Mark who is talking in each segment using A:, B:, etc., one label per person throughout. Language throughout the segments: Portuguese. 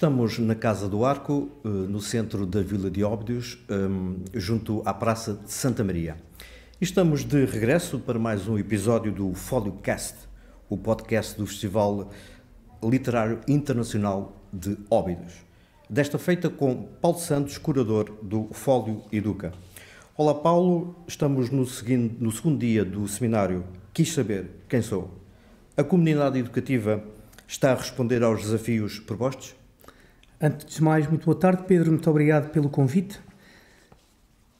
A: Estamos na Casa do Arco, eh, no centro da Vila de Óbidos, ehm, junto à Praça de Santa Maria. Estamos de regresso para mais um episódio do Foliocast, o podcast do Festival Literário Internacional de Óbidos. Desta feita com Paulo Santos, curador do Fólio Educa. Olá Paulo, estamos no, seguinte, no segundo dia do seminário Quis Saber Quem Sou. A comunidade educativa está a responder aos desafios propostos?
B: Antes de mais, muito boa tarde, Pedro. Muito obrigado pelo convite.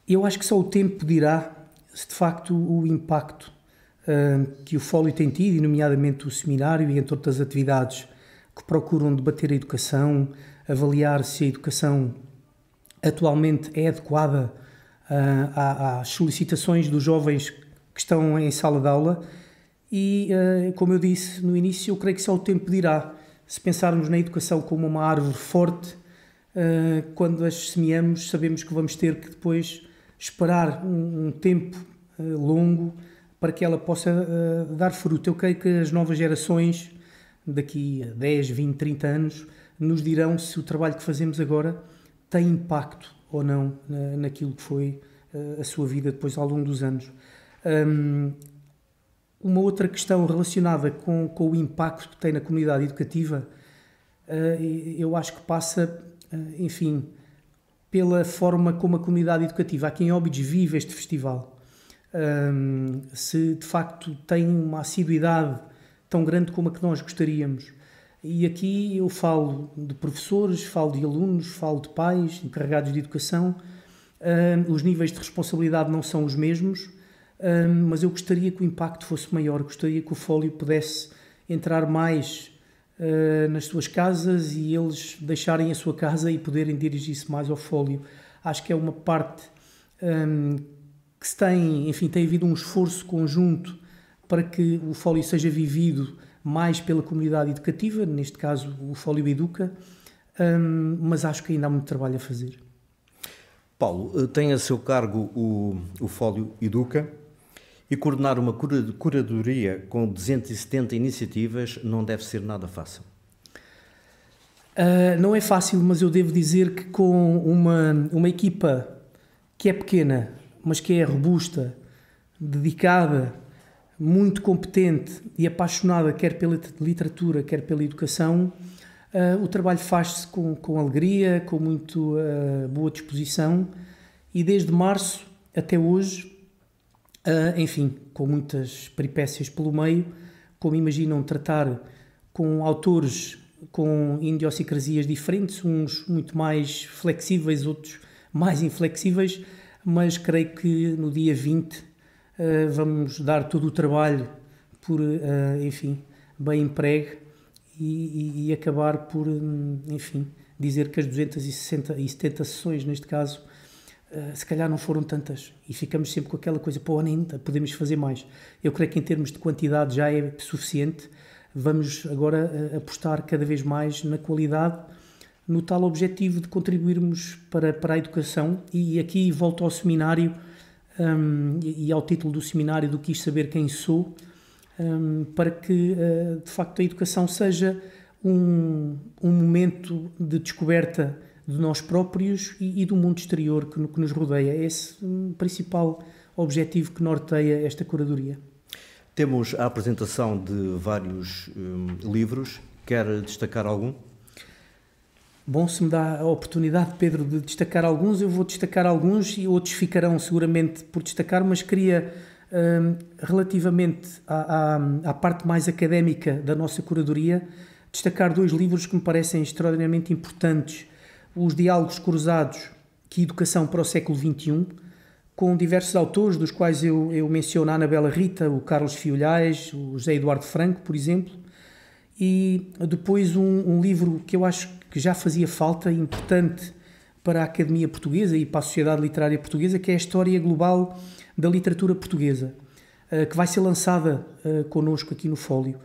B: Eu acho que só o tempo dirá se de facto o impacto uh, que o Fólio tem tido, e nomeadamente o seminário e entre outras atividades que procuram debater a educação, avaliar se a educação atualmente é adequada uh, às solicitações dos jovens que estão em sala de aula. E, uh, como eu disse no início, eu creio que só o tempo dirá se pensarmos na educação como uma árvore forte, eh, quando as semeamos, sabemos que vamos ter que depois esperar um tempo eh, longo para que ela possa eh, dar fruto. Eu creio que as novas gerações, daqui a 10, 20, 30 anos, nos dirão se o trabalho que fazemos agora tem impacto ou não naquilo que foi a sua vida depois ao longo dos anos. Uma outra questão relacionada com, com o impacto que tem na comunidade educativa, eh, eu acho que passa, eh, enfim, pela forma como a comunidade educativa aqui em Óbidos vive este festival. Eh, se de facto tem uma assiduidade tão grande como a que nós gostaríamos. E aqui eu falo de professores, falo de alunos, falo de pais, encarregados de educação. os níveis de responsabilidade não são os mesmos um, mas eu gostaria que o impacto fosse maior, gostaria que o fólio pudesse entrar mais uh, nas suas casas e eles deixarem a sua casa e poderem dirigir-se mais ao fólio. Acho que é uma parte um, que se tem, enfim, tem havido um esforço conjunto para que o fólio seja vivido mais pela comunidade educativa, neste caso o Fólio Educa, um, mas acho que ainda há muito trabalho a fazer.
A: Paulo, eh, tem a seu cargo o, o Fólio Educa, e coordenar uma curadoria com 270 iniciativas não deve ser nada fácil.
B: Uh, não é fácil, mas eu devo dizer que com uma, uma equipa que é pequena, mas que é robusta, dedicada, muito competente e apaixonada, quer pela literatura, quer pela educação, uh, o trabalho faz-se com, com alegria, com muito uh, boa disposição. E desde março até hoje Uh, enfim, com muitas peripécias pelo meio, como imaginam tratar com autores com idiosincrasias diferentes, uns muito mais flexíveis, outros mais inflexíveis, mas creio que no dia 20 uh, ah, vamos dar todo o trabalho por, uh, enfim, bem empregue e, e, e acabar por, hum, enfim, dizer que as 260 e 70 sessões, neste caso, eh, se calhar não foram tantas e ficamos sempre com aquela coisa, pô, ainda tá, podemos fazer mais. Eu creio que em termos de quantidade já é suficiente, vamos agora eh, apostar cada vez mais na qualidade, no tal objetivo de contribuirmos para, para a educação e aqui volto ao seminário um, ehm, e ao título do seminário do Quis Saber Quem Sou, um, ehm, para que uh, de facto a educação seja um, um momento de descoberta de nós próprios e, e do mundo exterior que, que nos rodeia. é Esse o um, principal objetivo que norteia esta curadoria.
A: Temos a apresentação de vários um, livros. Quer destacar algum?
B: Bom, se me dá a oportunidade, Pedro, de destacar alguns, eu vou destacar alguns e outros ficarão seguramente por destacar, mas queria, um, relativamente à, à, à parte mais académica da nossa curadoria, destacar dois livros que me parecem extraordinariamente importantes os diálogos cruzados que educação para o século XXI, com diversos autores, dos quais eu, eu menciono a Anabela Rita, o Carlos Fiolhais, o José Eduardo Franco, por exemplo, e depois um, um livro que eu acho que já fazia falta, importante para a Academia Portuguesa e para a Sociedade Literária Portuguesa, que é a História Global da Literatura Portuguesa, eh, que vai ser lançada eh, connosco aqui no Fólio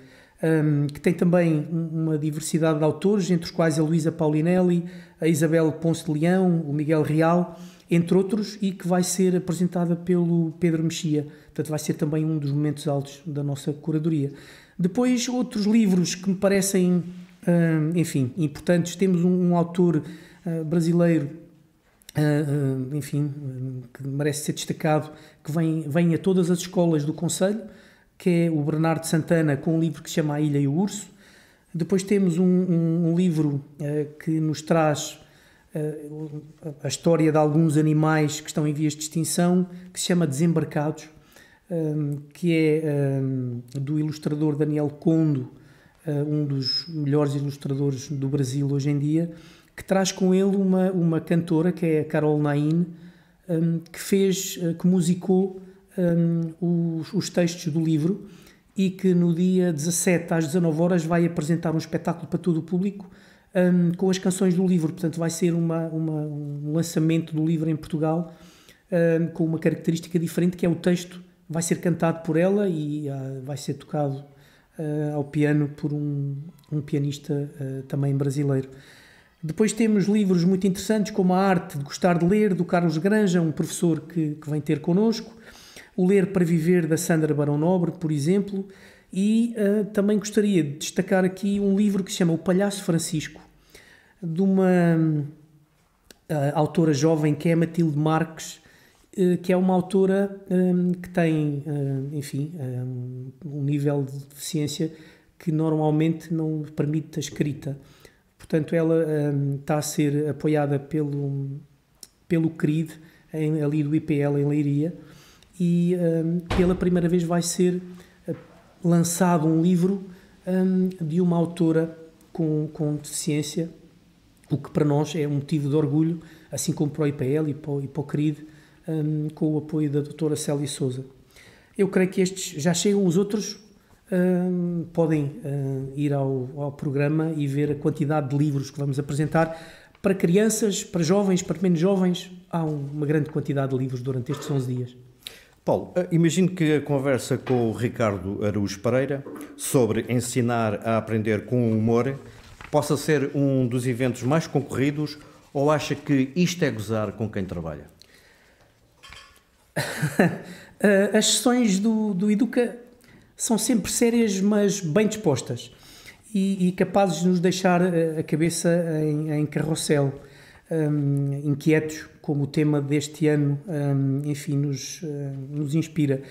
B: um, que tem também uma diversidade de autores, entre os quais a Luísa Paulinelli, a Isabel Ponce de Leão, o Miguel Real, entre outros, e que vai ser apresentada pelo Pedro Mexia. Portanto, vai ser também um dos momentos altos da nossa curadoria. Depois, outros livros que me parecem, enfim, importantes. Temos um, um autor ah, brasileiro, ah, ah, enfim, que merece ser destacado, que vem, vem a todas as escolas do Conselho, que é o Bernardo Santana, com um livro que se chama A Ilha e o Urso. Depois temos um, um, um livro uh, que nos traz uh, a história de alguns animais que estão em vias de extinção, que se chama Desembarcados, um, eh, que é do ilustrador Daniel Condo, uh, um dos melhores ilustradores do Brasil hoje em dia, que traz com ele uma, uma cantora, que é a Carol Nain, que fez, que musicou um, os, os, textos do livro e que no dia 17 às 19 horas vai apresentar um espetáculo para todo o público um, com as canções do livro. Portanto, vai ser uma, uma, um lançamento do livro em Portugal um, com uma característica diferente que é o texto vai ser cantado por ela e uh, vai ser tocado uh, ao piano por um, um pianista uh, também brasileiro. Depois temos livros muito interessantes como A Arte de Gostar de Ler, do Carlos Granja, um professor que, que vem ter connosco o Ler para Viver da Sandra Barão Nobre, por exemplo, e uh, também gostaria de destacar aqui um livro que se chama O Palhaço Francisco, de uma uh, autora jovem que é Matilde Marques, uh, que é uma autora um, que tem, enfim, um, um nível de deficiência que normalmente não permite a escrita. Portanto, ela um, está a ser apoiada pelo, pelo CRID, em, ali do IPL, em Leiria, e um, pela primeira vez vai ser eh, lançado um livro um, de uma autora com, com deficiência, o que para nós é um motivo de orgulho, assim como para o IPL e para o, e para o CRID, um, com o apoio da doutora Célia Souza. Eu creio que estes já chegam, os outros um, podem um, ir ao, ao, programa e ver a quantidade de livros que vamos apresentar. Para crianças, para jovens, para menos jovens, há uma grande quantidade de livros durante estes 11 dias.
A: Paulo, eh, imagino que a conversa com o Ricardo Araújo Pereira sobre ensinar a aprender com humor possa ser um dos eventos mais concorridos ou acha que isto é gozar com quem trabalha? Eh, as
B: sessões do, do Educa são sempre sérias, mas bem dispostas e, e capazes de nos deixar eh, a cabeça em, em carrossel, um, ehm, inquietos como o tema deste ano, hum, enfim, nos, hum, nos inspira.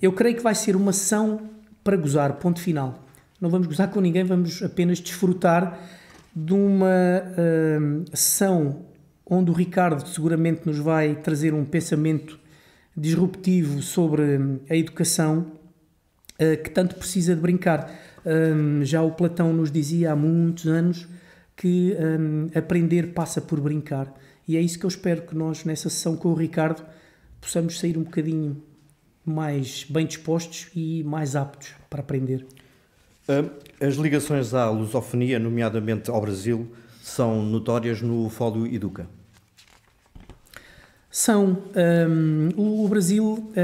B: Eu creio que vai ser uma sessão para gozar, ponto final. Não vamos gozar com ninguém, vamos apenas desfrutar de uma hum, sessão onde o Ricardo seguramente nos vai trazer um pensamento disruptivo sobre a educação eh, que tanto precisa de brincar. já o Platão nos dizia há muitos anos que aprender passa por brincar. E é isso que eu espero que nós, nessa sessão com o Ricardo, possamos sair um bocadinho mais bem dispostos e mais aptos para aprender.
A: Ah, as ligações à lusofonia, nomeadamente ao Brasil, são notórias no Fólio Educa?
B: São. Um, ah, o Brasil, um,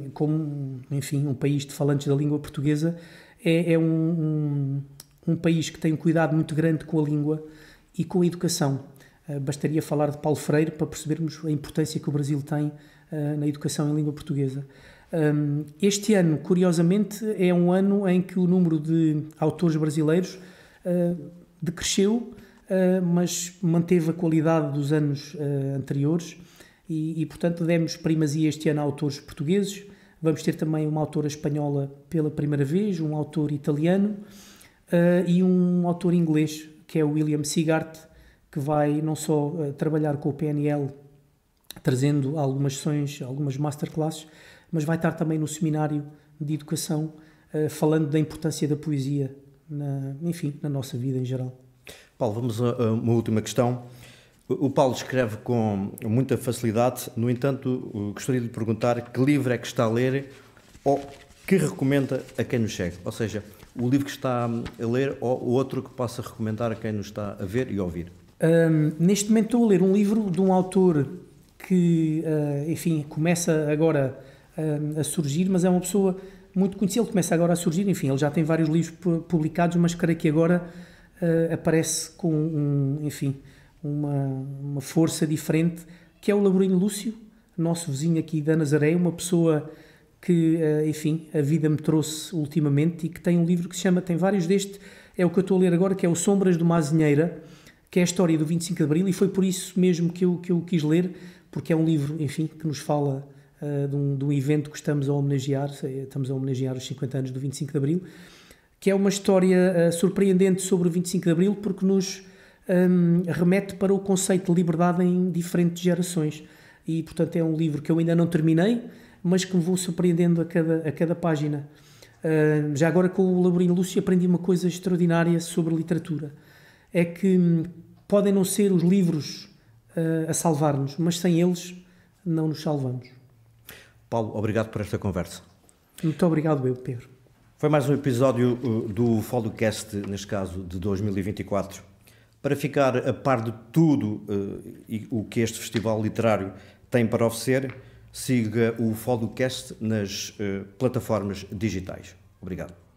B: ah, como, enfim, um país de falantes da língua portuguesa, é, é um, um, um país que tem um cuidado muito grande com a língua e com a educação. Eh, bastaria falar de Paulo Freire para percebermos a importância que o Brasil tem eh, na educação em língua portuguesa. Ehm, este ano, curiosamente, é um ano em que o número de autores brasileiros eh, decresceu, mas manteve a qualidade dos anos anteriores e, portanto, demos primazia este ano a autores portugueses. Vamos ter também uma autora espanhola pela primeira vez, um autor italiano e um autor inglês, que é o William Sigart, que vai não só uh, trabalhar com o PNL, trazendo algumas sessões, algumas masterclasses, mas vai estar também no seminário de educação, uh, falando da importância da poesia, na, enfim, na nossa vida em geral.
A: Paulo, vamos a uma última questão. O Paulo escreve com muita facilidade, no entanto, gostaria de lhe perguntar que livro é que está a ler ou que recomenda a quem nos segue? Ou seja, o livro que está a ler ou o outro que possa recomendar a quem nos está a ver e ouvir?
B: Um, neste momento estou a ler um livro de um autor que, uh, enfim, começa agora uh, a surgir, mas é uma pessoa muito conhecida, ele começa agora a surgir, enfim, ele já tem vários livros publicados, mas creio que agora uh, aparece com, um, enfim, uma, uma, força diferente, que é o Laborinho Lúcio, nosso vizinho aqui da Nazaré, uma pessoa que, ah, enfim, a vida me trouxe ultimamente e que tem um livro que se chama, tem vários deste, é o que eu estou a ler agora, que é o Sombras de uma Azinheira, que é a história do 25 de Abril, e foi por isso mesmo que eu, que eu quis ler, porque é um livro, enfim, que nos fala uh, de, um, de, um, evento que estamos a homenagear, estamos a homenagear os 50 anos do 25 de Abril, que é uma história uh, surpreendente sobre o 25 de Abril, porque nos um, remete para o conceito de liberdade em diferentes gerações. E, portanto, é um livro que eu ainda não terminei, mas que me vou surpreendendo a cada, a cada página. Uh, já agora com o Laborinho Lúcio aprendi uma coisa extraordinária sobre literatura é que hum, podem não ser os livros uh, a salvar-nos, mas sem eles não nos salvamos.
A: Paulo, obrigado por esta conversa.
B: Muito obrigado, eu, Pedro.
A: Foi mais um episódio eh, do Followcast, neste caso de 2024. Para ficar a par de tudo uh, o que este festival literário tem para oferecer, siga o Followcast nas uh, plataformas digitais. Obrigado.